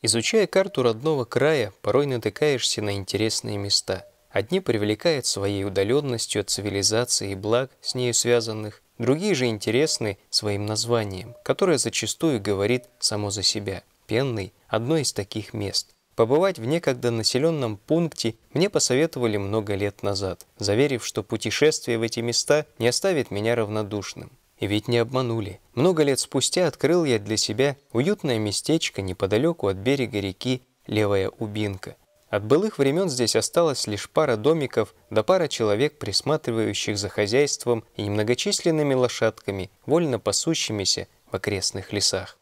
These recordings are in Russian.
Изучая карту родного края, порой натыкаешься на интересные места. Одни привлекают своей удаленностью от цивилизации и благ, с нею связанных, другие же интересны своим названием, которое зачастую говорит само за себя. Пенный – одно из таких мест. Побывать в некогда населенном пункте мне посоветовали много лет назад, заверив, что путешествие в эти места не оставит меня равнодушным. И ведь не обманули. Много лет спустя открыл я для себя уютное местечко неподалеку от берега реки Левая Убинка. От былых времен здесь осталось лишь пара домиков да пара человек, присматривающих за хозяйством и немногочисленными лошадками, вольно пасущимися в окрестных лесах.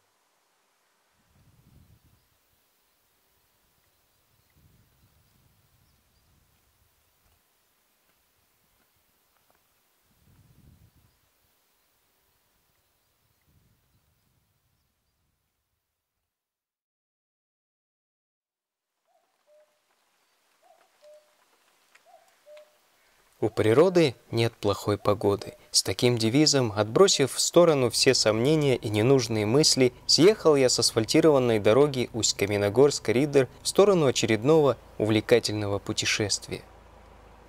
У природы нет плохой погоды. С таким девизом, отбросив в сторону все сомнения и ненужные мысли, съехал я с асфальтированной дороги Усть-Каменогорск-Ридер в сторону очередного увлекательного путешествия.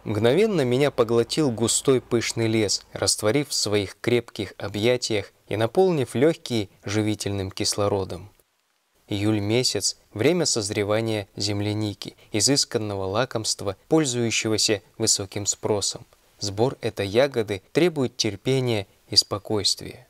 Мгновенно меня поглотил густой пышный лес, растворив в своих крепких объятиях и наполнив легкие живительным кислородом. Июль месяц – время созревания земляники, изысканного лакомства, пользующегося высоким спросом. Сбор этой ягоды требует терпения и спокойствия.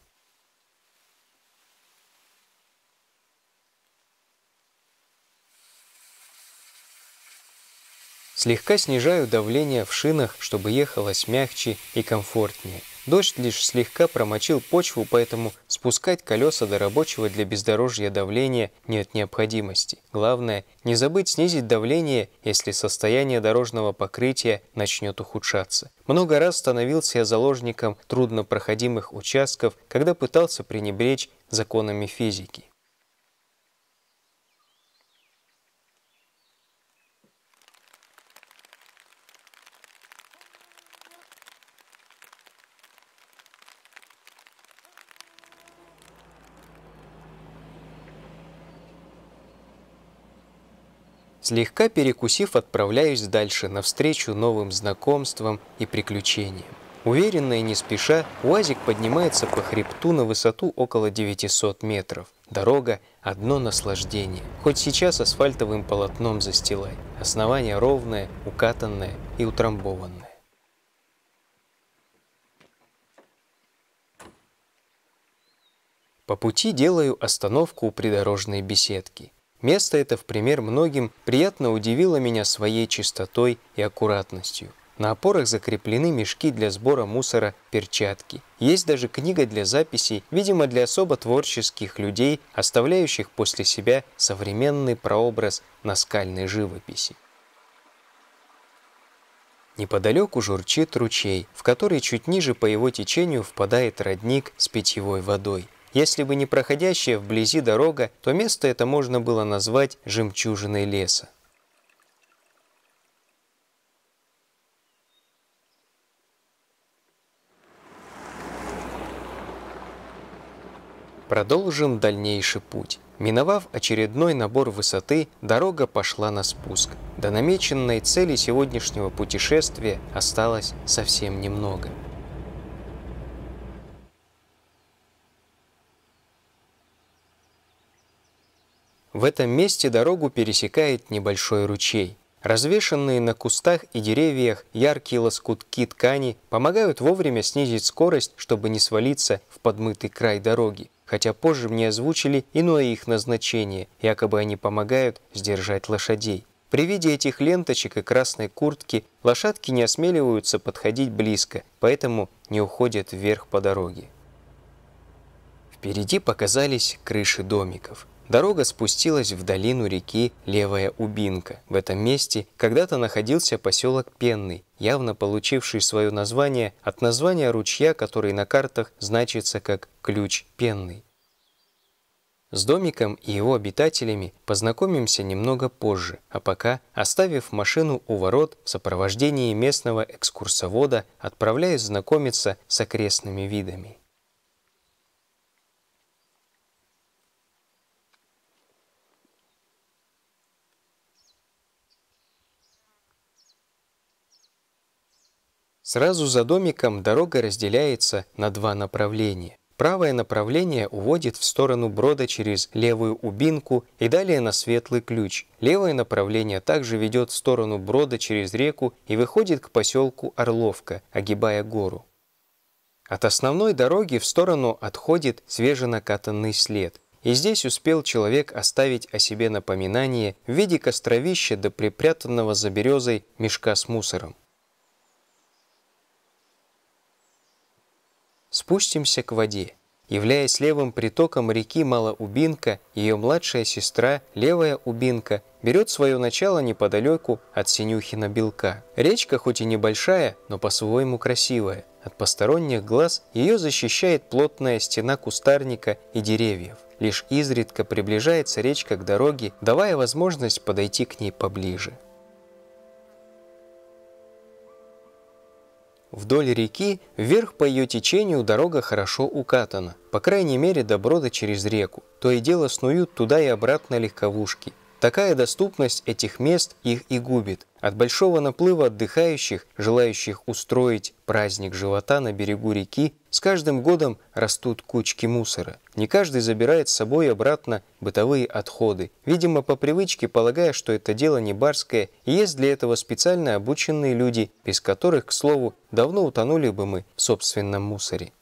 Слегка снижаю давление в шинах, чтобы ехалось мягче и комфортнее – Дождь лишь слегка промочил почву, поэтому спускать колеса до рабочего для бездорожья давления нет необходимости. Главное, не забыть снизить давление, если состояние дорожного покрытия начнет ухудшаться. Много раз становился я заложником труднопроходимых участков, когда пытался пренебречь законами физики. Слегка перекусив, отправляюсь дальше, навстречу новым знакомствам и приключениям. Уверенно и не спеша, УАЗик поднимается по хребту на высоту около 900 метров. Дорога – одно наслаждение. Хоть сейчас асфальтовым полотном застилай. Основание ровное, укатанное и утрамбованное. По пути делаю остановку у придорожной беседки. Место это, в пример многим, приятно удивило меня своей чистотой и аккуратностью. На опорах закреплены мешки для сбора мусора, перчатки. Есть даже книга для записей, видимо, для особо творческих людей, оставляющих после себя современный прообраз наскальной живописи. Неподалеку журчит ручей, в который чуть ниже по его течению впадает родник с питьевой водой. Если бы не проходящая вблизи дорога, то место это можно было назвать «жемчужиной леса». Продолжим дальнейший путь. Миновав очередной набор высоты, дорога пошла на спуск. До намеченной цели сегодняшнего путешествия осталось совсем немного. В этом месте дорогу пересекает небольшой ручей. Развешенные на кустах и деревьях яркие лоскутки ткани помогают вовремя снизить скорость, чтобы не свалиться в подмытый край дороги. Хотя позже мне озвучили иное их назначение, якобы они помогают сдержать лошадей. При виде этих ленточек и красной куртки лошадки не осмеливаются подходить близко, поэтому не уходят вверх по дороге. Впереди показались крыши домиков – Дорога спустилась в долину реки Левая Убинка. В этом месте когда-то находился поселок Пенный, явно получивший свое название от названия ручья, который на картах значится как «Ключ Пенный». С домиком и его обитателями познакомимся немного позже, а пока, оставив машину у ворот в сопровождении местного экскурсовода, отправляюсь знакомиться с окрестными видами. Сразу за домиком дорога разделяется на два направления. Правое направление уводит в сторону брода через левую убинку и далее на светлый ключ. Левое направление также ведет в сторону брода через реку и выходит к поселку Орловка, огибая гору. От основной дороги в сторону отходит свеженакатанный след. И здесь успел человек оставить о себе напоминание в виде костровища до припрятанного за березой мешка с мусором. спустимся к воде. Являясь левым притоком реки Малоубинка, ее младшая сестра, Левая Убинка, берет свое начало неподалеку от Синюхина Белка. Речка хоть и небольшая, но по-своему красивая. От посторонних глаз ее защищает плотная стена кустарника и деревьев. Лишь изредка приближается речка к дороге, давая возможность подойти к ней поближе. Вдоль реки, вверх по ее течению дорога хорошо укатана, по крайней мере до брода через реку. То и дело снуют туда и обратно легковушки. Такая доступность этих мест их и губит. От большого наплыва отдыхающих, желающих устроить праздник живота на берегу реки, с каждым годом растут кучки мусора. Не каждый забирает с собой обратно бытовые отходы, видимо, по привычке, полагая, что это дело не барское, и есть для этого специально обученные люди, без которых, к слову, давно утонули бы мы в собственном мусоре.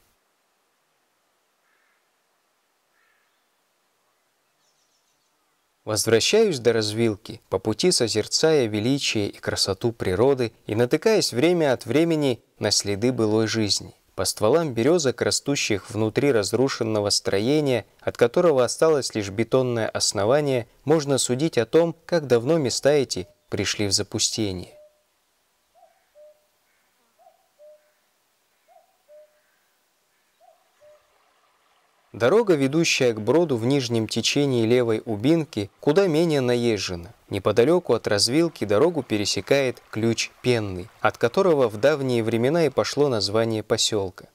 Возвращаюсь до развилки, по пути созерцая величие и красоту природы и натыкаясь время от времени на следы былой жизни – по стволам березок, растущих внутри разрушенного строения, от которого осталось лишь бетонное основание, можно судить о том, как давно места эти пришли в запустение. Дорога, ведущая к броду в нижнем течении левой Убинки, куда менее наезжена. Неподалеку от развилки дорогу пересекает ключ Пенный, от которого в давние времена и пошло название поселка.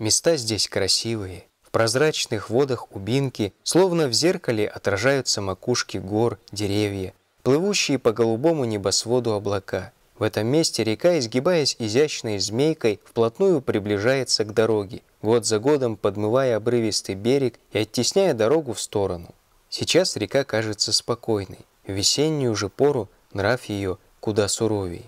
Места здесь красивые. В прозрачных водах Убинки словно в зеркале отражаются макушки гор, деревья, плывущие по голубому небосводу облака. В этом месте река, изгибаясь изящной змейкой, вплотную приближается к дороге, год за годом подмывая обрывистый берег и оттесняя дорогу в сторону. Сейчас река кажется спокойной, в весеннюю же пору нрав ее куда суровей.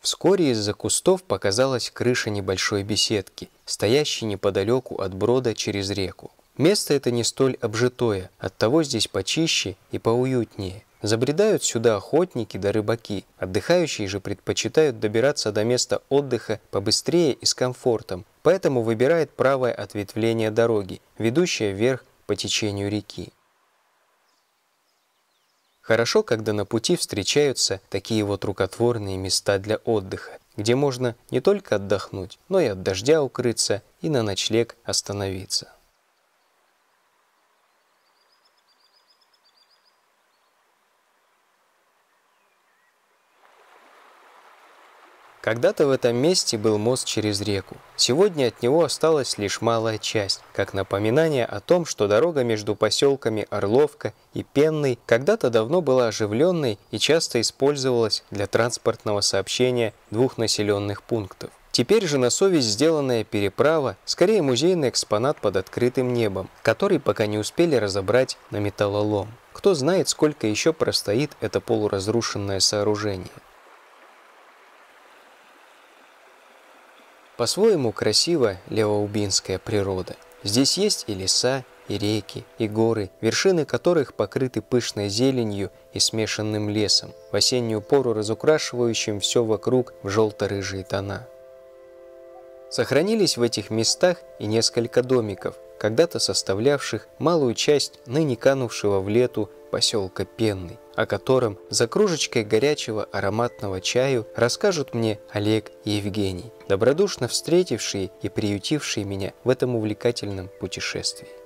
Вскоре из-за кустов показалась крыша небольшой беседки, стоящей неподалеку от брода через реку. Место это не столь обжитое, оттого здесь почище и поуютнее. Забредают сюда охотники да рыбаки. Отдыхающие же предпочитают добираться до места отдыха побыстрее и с комфортом, поэтому выбирает правое ответвление дороги, ведущее вверх по течению реки. Хорошо, когда на пути встречаются такие вот рукотворные места для отдыха, где можно не только отдохнуть, но и от дождя укрыться и на ночлег остановиться. Когда-то в этом месте был мост через реку. Сегодня от него осталась лишь малая часть, как напоминание о том, что дорога между поселками Орловка и Пенный когда-то давно была оживленной и часто использовалась для транспортного сообщения двух населенных пунктов. Теперь же на совесть сделанная переправа, скорее музейный экспонат под открытым небом, который пока не успели разобрать на металлолом. Кто знает, сколько еще простоит это полуразрушенное сооружение. По-своему красива левоубинская природа. Здесь есть и леса, и реки, и горы, вершины которых покрыты пышной зеленью и смешанным лесом, в осеннюю пору разукрашивающим все вокруг в желто-рыжие тона. Сохранились в этих местах и несколько домиков, когда-то составлявших малую часть ныне канувшего в лету поселка Пенный, о котором за кружечкой горячего ароматного чаю расскажут мне Олег и Евгений, добродушно встретившие и приютившие меня в этом увлекательном путешествии.